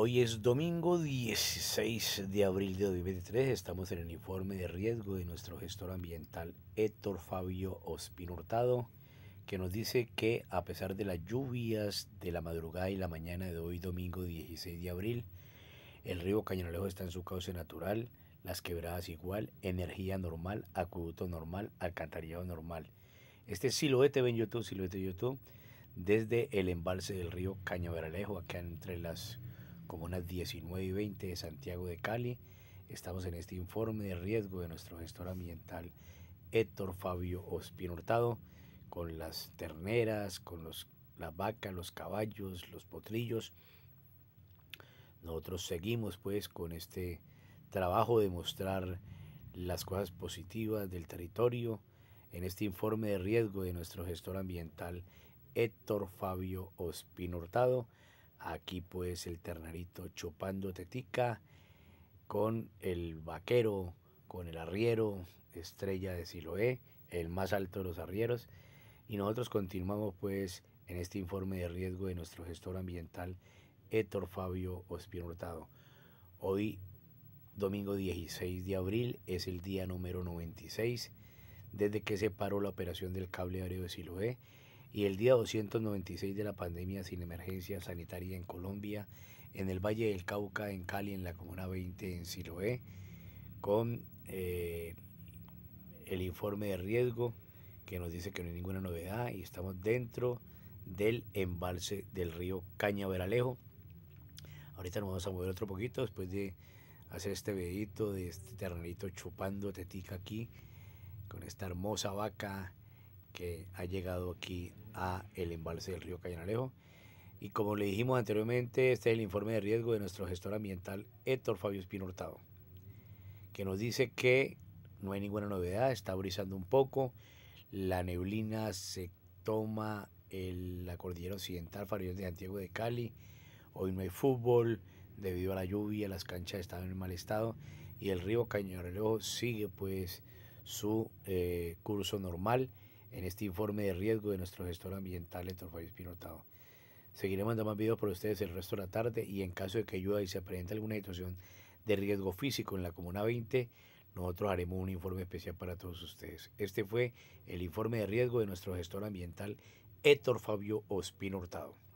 Hoy es domingo 16 de abril de 2023. Estamos en el informe de riesgo de nuestro gestor ambiental Héctor Fabio Ospin Hurtado, que nos dice que a pesar de las lluvias de la madrugada y la mañana de hoy, domingo 16 de abril, el río Cañonalejo está en su cauce natural, las quebradas igual, energía normal, acueducto normal, alcantarillado normal. Este siluete ven YouTube, siluete YouTube, desde el embalse del río Cañaveralejo, acá entre las comunas 19 y 20 de Santiago de Cali. Estamos en este informe de riesgo de nuestro gestor ambiental Héctor Fabio Ospino Hurtado, con las terneras, con los, las vacas, los caballos, los potrillos. Nosotros seguimos pues con este trabajo de mostrar las cosas positivas del territorio en este informe de riesgo de nuestro gestor ambiental Héctor Fabio Ospino Hurtado Aquí pues el ternarito chupando tetica con el vaquero, con el arriero, estrella de Siloé, el más alto de los arrieros. Y nosotros continuamos pues en este informe de riesgo de nuestro gestor ambiental, Héctor Fabio Ospino Hurtado. Hoy, domingo 16 de abril, es el día número 96 desde que se paró la operación del cable aéreo de Siloé y el día 296 de la pandemia sin emergencia sanitaria en Colombia, en el Valle del Cauca, en Cali, en la Comuna 20, en Siloé, con eh, el informe de riesgo que nos dice que no hay ninguna novedad y estamos dentro del embalse del río Cañaveralejo. Ahorita nos vamos a mover otro poquito después de hacer este vedito de este terrenito chupando tetica aquí con esta hermosa vaca que ha llegado aquí a el embalse del río Cañanalejo. Y como le dijimos anteriormente, este es el informe de riesgo de nuestro gestor ambiental Héctor Fabio Espino Hurtado, que nos dice que no hay ninguna novedad, está brisando un poco, la neblina se toma el, la cordillera occidental, Farallón de Santiago de Cali, hoy no hay fútbol, debido a la lluvia, las canchas están en mal estado y el río Cañanalejo sigue pues su eh, curso normal en este informe de riesgo de nuestro gestor ambiental, Héctor Fabio Hurtado. Seguiremos mandando más videos por ustedes el resto de la tarde y en caso de que ayuda y se presente alguna situación de riesgo físico en la Comuna 20, nosotros haremos un informe especial para todos ustedes. Este fue el informe de riesgo de nuestro gestor ambiental, Héctor Fabio Ospino Hurtado.